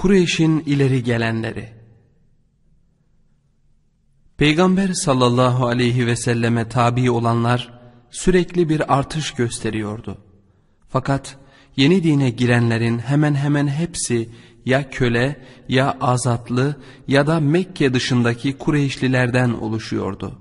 Kureyş'in ileri gelenleri. Peygamber sallallahu aleyhi ve selleme tabi olanlar sürekli bir artış gösteriyordu. Fakat yeni dine girenlerin hemen hemen hepsi ya köle ya azatlı ya da Mekke dışındaki Kureyşlilerden oluşuyordu.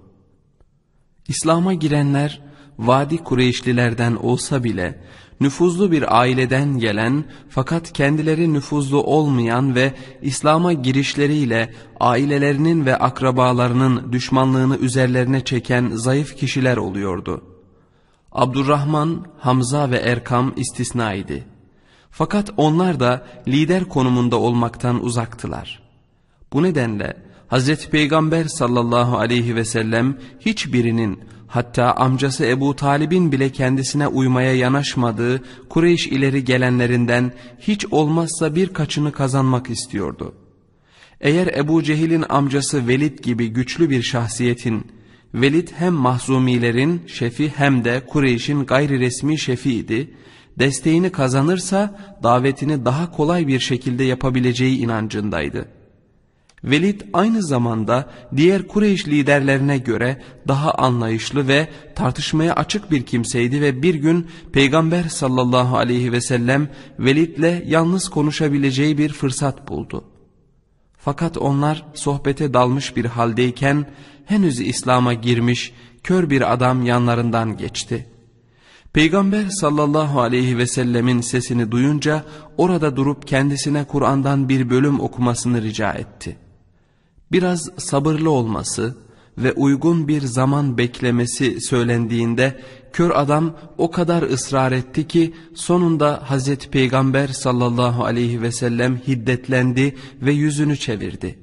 İslam'a girenler Vadi Kureyşlilerden olsa bile nüfuzlu bir aileden gelen fakat kendileri nüfuzlu olmayan ve İslam'a girişleriyle ailelerinin ve akrabalarının düşmanlığını üzerlerine çeken zayıf kişiler oluyordu. Abdurrahman, Hamza ve Erkam istisnaydı. Fakat onlar da lider konumunda olmaktan uzaktılar. Bu nedenle Hazreti Peygamber sallallahu aleyhi ve sellem hiçbirinin hatta amcası Ebu Talib'in bile kendisine uymaya yanaşmadığı Kureyş ileri gelenlerinden hiç olmazsa birkaçını kazanmak istiyordu. Eğer Ebu Cehil'in amcası Velid gibi güçlü bir şahsiyetin, Velid hem mahzumilerin şefi hem de Kureyş'in gayri resmi şefiydi, desteğini kazanırsa davetini daha kolay bir şekilde yapabileceği inancındaydı.'' Velid aynı zamanda diğer Kureyş liderlerine göre daha anlayışlı ve tartışmaya açık bir kimseydi ve bir gün Peygamber sallallahu aleyhi ve sellem Velid'le yalnız konuşabileceği bir fırsat buldu. Fakat onlar sohbete dalmış bir haldeyken henüz İslam'a girmiş kör bir adam yanlarından geçti. Peygamber sallallahu aleyhi ve sellemin sesini duyunca orada durup kendisine Kur'an'dan bir bölüm okumasını rica etti.'' biraz sabırlı olması ve uygun bir zaman beklemesi söylendiğinde kör adam o kadar ısrar etti ki sonunda Hazreti Peygamber sallallahu aleyhi ve sellem hiddetlendi ve yüzünü çevirdi.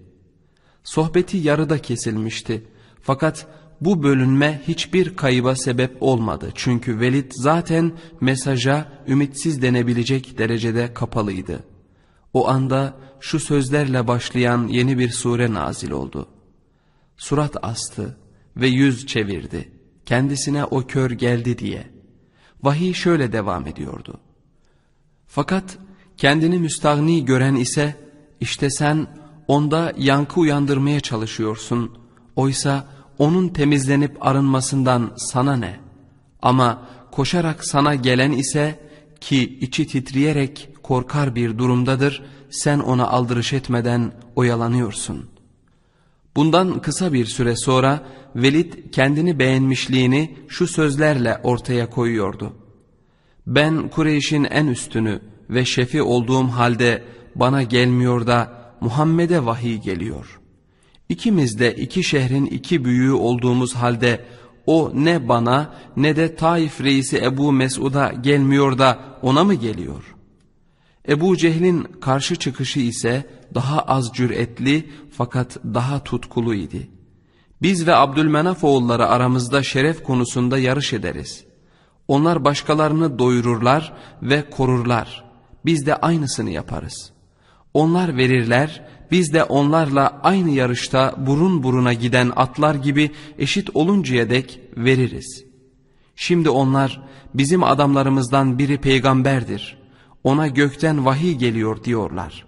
Sohbeti yarıda kesilmişti fakat bu bölünme hiçbir kayıba sebep olmadı çünkü Velid zaten mesaja ümitsiz denebilecek derecede kapalıydı.'' O anda şu sözlerle başlayan yeni bir sure nazil oldu. Surat astı ve yüz çevirdi. Kendisine o kör geldi diye. Vahiy şöyle devam ediyordu. Fakat kendini müstahni gören ise işte sen onda yankı uyandırmaya çalışıyorsun. Oysa onun temizlenip arınmasından sana ne? Ama koşarak sana gelen ise ki içi titreyerek korkar bir durumdadır, sen ona aldırış etmeden oyalanıyorsun. Bundan kısa bir süre sonra Velid kendini beğenmişliğini şu sözlerle ortaya koyuyordu. Ben Kureyş'in en üstünü ve şefi olduğum halde bana gelmiyor da Muhammed'e vahiy geliyor. İkimiz de iki şehrin iki büyüğü olduğumuz halde o ne bana ne de Taif reisi Ebu Mesud'a gelmiyor da ona mı geliyor? Ebu Cehil'in karşı çıkışı ise daha az cüretli fakat daha tutkulu idi. Biz ve Abdülmenaf oğulları aramızda şeref konusunda yarış ederiz. Onlar başkalarını doyururlar ve korurlar. Biz de aynısını yaparız. Onlar verirler, biz de onlarla aynı yarışta burun buruna giden atlar gibi eşit oluncaya dek veririz. Şimdi onlar bizim adamlarımızdan biri peygamberdir.'' ona gökten vahiy geliyor diyorlar.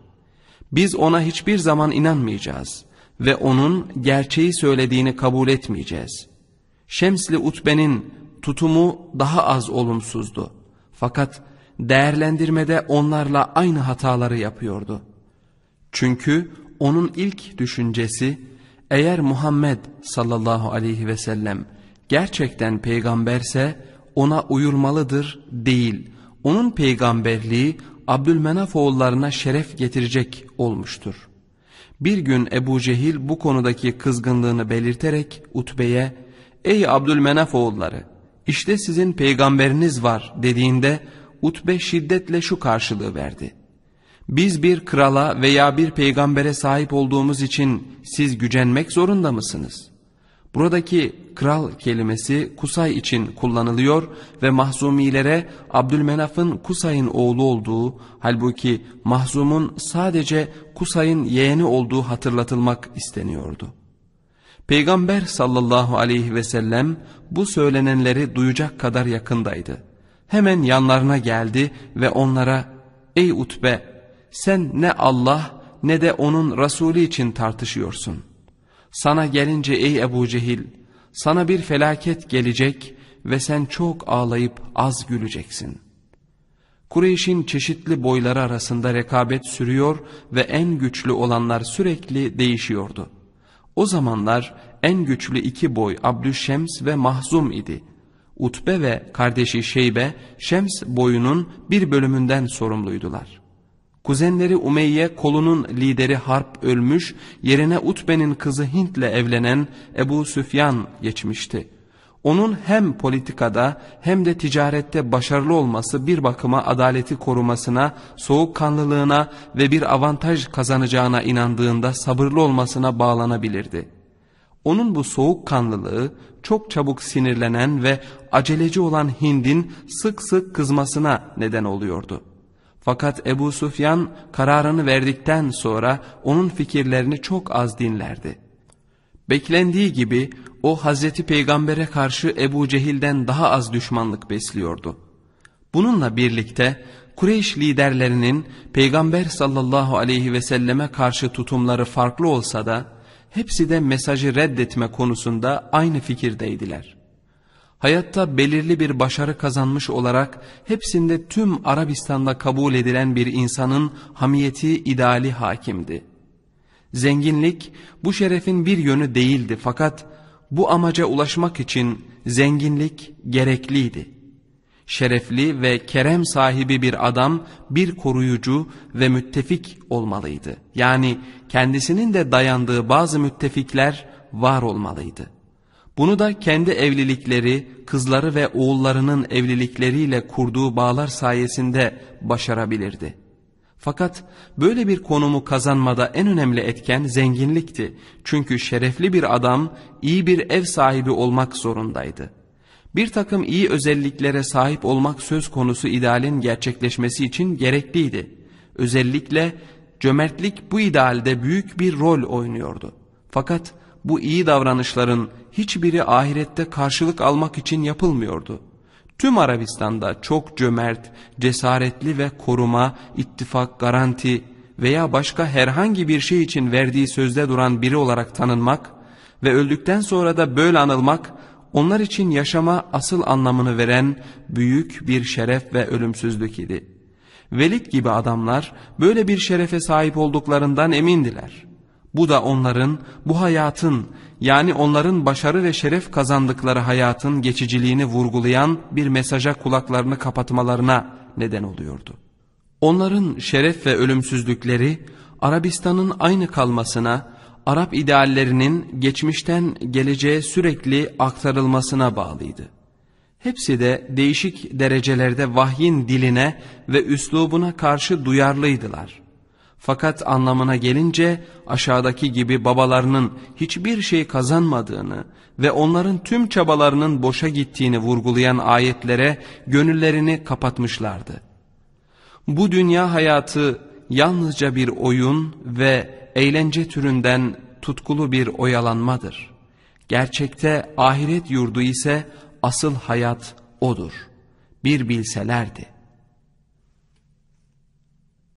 Biz ona hiçbir zaman inanmayacağız ve onun gerçeği söylediğini kabul etmeyeceğiz. Şemsli Utbe'nin tutumu daha az olumsuzdu. Fakat değerlendirmede onlarla aynı hataları yapıyordu. Çünkü onun ilk düşüncesi eğer Muhammed sallallahu aleyhi ve sellem gerçekten peygamberse ona uyulmalıdır değil onun peygamberliği Abdülmenaf oğullarına şeref getirecek olmuştur. Bir gün Ebu Cehil bu konudaki kızgınlığını belirterek Utbe'ye ''Ey Abdülmenaf oğulları işte sizin peygamberiniz var'' dediğinde Utbe şiddetle şu karşılığı verdi. Biz bir krala veya bir peygambere sahip olduğumuz için siz gücenmek zorunda mısınız? Buradaki kral kelimesi Kusay için kullanılıyor ve Mahzumilere Abdülmenaf'ın Kusay'ın oğlu olduğu halbuki Mahzum'un sadece Kusay'ın yeğeni olduğu hatırlatılmak isteniyordu. Peygamber sallallahu aleyhi ve sellem bu söylenenleri duyacak kadar yakındaydı. Hemen yanlarına geldi ve onlara ''Ey Utbe sen ne Allah ne de onun Resulü için tartışıyorsun. Sana gelince ey Ebu Cehil.'' sana bir felaket gelecek ve sen çok ağlayıp az güleceksin. Kureyş'in çeşitli boyları arasında rekabet sürüyor ve en güçlü olanlar sürekli değişiyordu. O zamanlar en güçlü iki boy Abdüşşems ve Mahzum idi. Utbe ve kardeşi Şeybe, Şems boyunun bir bölümünden sorumluydular.'' Kuzenleri Umeyye kolunun lideri Harp ölmüş, yerine Utbe'nin kızı Hint'le evlenen Ebu Süfyan geçmişti. Onun hem politikada hem de ticarette başarılı olması bir bakıma adaleti korumasına, soğukkanlılığına ve bir avantaj kazanacağına inandığında sabırlı olmasına bağlanabilirdi. Onun bu soğukkanlılığı çok çabuk sinirlenen ve aceleci olan Hind'in sık sık kızmasına neden oluyordu. Fakat Ebu Sufyan kararını verdikten sonra onun fikirlerini çok az dinlerdi. Beklendiği gibi o Hazreti Peygamber'e karşı Ebu Cehil'den daha az düşmanlık besliyordu. Bununla birlikte Kureyş liderlerinin Peygamber sallallahu aleyhi ve selleme karşı tutumları farklı olsa da hepsi de mesajı reddetme konusunda aynı fikirdeydiler hayatta belirli bir başarı kazanmış olarak hepsinde tüm Arabistan'da kabul edilen bir insanın hamiyeti ideali hakimdi. Zenginlik bu şerefin bir yönü değildi fakat bu amaca ulaşmak için zenginlik gerekliydi. Şerefli ve kerem sahibi bir adam bir koruyucu ve müttefik olmalıydı. Yani kendisinin de dayandığı bazı müttefikler var olmalıydı. Bunu da kendi evlilikleri, kızları ve oğullarının evlilikleriyle kurduğu bağlar sayesinde başarabilirdi. Fakat böyle bir konumu kazanmada en önemli etken zenginlikti. Çünkü şerefli bir adam iyi bir ev sahibi olmak zorundaydı. Bir takım iyi özelliklere sahip olmak söz konusu idealin gerçekleşmesi için gerekliydi. Özellikle cömertlik bu idealde büyük bir rol oynuyordu. Fakat bu iyi davranışların hiçbiri ahirette karşılık almak için yapılmıyordu. Tüm Arabistan'da çok cömert, cesaretli ve koruma, ittifak, garanti veya başka herhangi bir şey için verdiği sözde duran biri olarak tanınmak ve öldükten sonra da böyle anılmak, onlar için yaşama asıl anlamını veren büyük bir şeref ve ölümsüzlük idi. Velid gibi adamlar böyle bir şerefe sahip olduklarından emindiler.'' Bu da onların bu hayatın yani onların başarı ve şeref kazandıkları hayatın geçiciliğini vurgulayan bir mesaja kulaklarını kapatmalarına neden oluyordu. Onların şeref ve ölümsüzlükleri Arabistan'ın aynı kalmasına, Arap ideallerinin geçmişten geleceğe sürekli aktarılmasına bağlıydı. Hepsi de değişik derecelerde vahyin diline ve üslubuna karşı duyarlıydılar.'' Fakat anlamına gelince aşağıdaki gibi babalarının hiçbir şey kazanmadığını ve onların tüm çabalarının boşa gittiğini vurgulayan ayetlere gönüllerini kapatmışlardı. Bu dünya hayatı yalnızca bir oyun ve eğlence türünden tutkulu bir oyalanmadır. Gerçekte ahiret yurdu ise asıl hayat odur. Bir bilselerdi.''